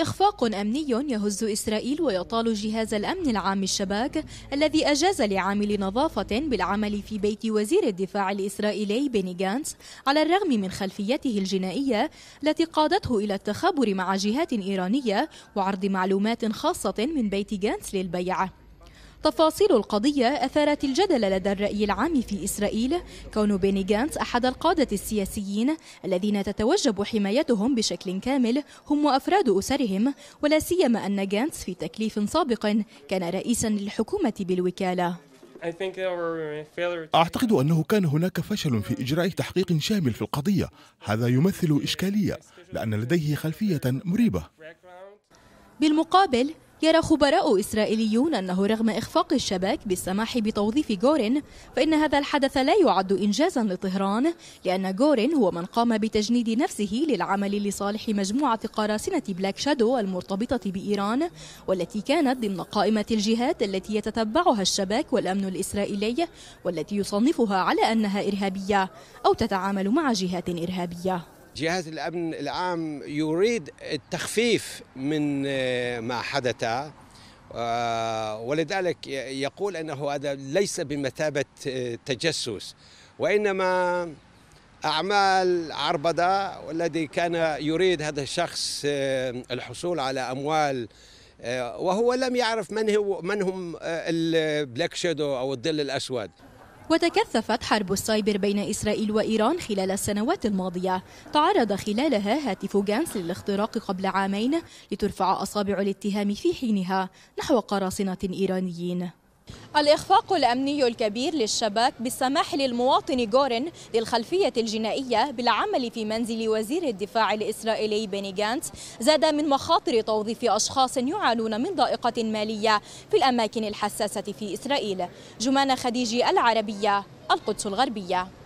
إخفاق أمني يهز إسرائيل ويطال جهاز الأمن العام الشباك الذي أجاز لعامل نظافة بالعمل في بيت وزير الدفاع الإسرائيلي بيني جانس على الرغم من خلفيته الجنائية التي قادته إلى التخابر مع جهات إيرانية وعرض معلومات خاصة من بيت جانس للبيع تفاصيل القضية أثارت الجدل لدى الرأي العام في إسرائيل كون بيني جانس أحد القادة السياسيين الذين تتوجب حمايتهم بشكل كامل هم وأفراد أسرهم ولا سيما أن جانس في تكليف سابق كان رئيسا للحكومة بالوكالة أعتقد أنه كان هناك فشل في إجراء تحقيق شامل في القضية هذا يمثل إشكالية لأن لديه خلفية مريبة بالمقابل يرى خبراء إسرائيليون أنه رغم إخفاق الشباك بالسماح بتوظيف غورين فإن هذا الحدث لا يعد إنجازا لطهران لأن غورين هو من قام بتجنيد نفسه للعمل لصالح مجموعة قراصنة بلاك شادو المرتبطة بإيران والتي كانت ضمن قائمة الجهات التي يتتبعها الشباك والأمن الإسرائيلي والتي يصنفها على أنها إرهابية أو تتعامل مع جهات إرهابية جهاز الأمن العام يريد التخفيف من آه، ما حدث آه، ولذلك يقول أنه هذا ليس بمثابة آه، تجسس وإنما أعمال عربدة والذي كان يريد هذا الشخص الحصول على أموال وهو لم يعرف من, هو من هم البلاك شادو أو الظل الأسود وتكثفت حرب السايبر بين إسرائيل وإيران خلال السنوات الماضية تعرض خلالها هاتف جانس للاختراق قبل عامين لترفع أصابع الاتهام في حينها نحو قراصنة إيرانيين الإخفاق الأمني الكبير للشباك بالسماح للمواطن غورن للخلفية الجنائية بالعمل في منزل وزير الدفاع الإسرائيلي بني جانت زاد من مخاطر توظيف أشخاص يعانون من ضائقة مالية في الأماكن الحساسة في إسرائيل جمان خديجي العربية القدس الغربية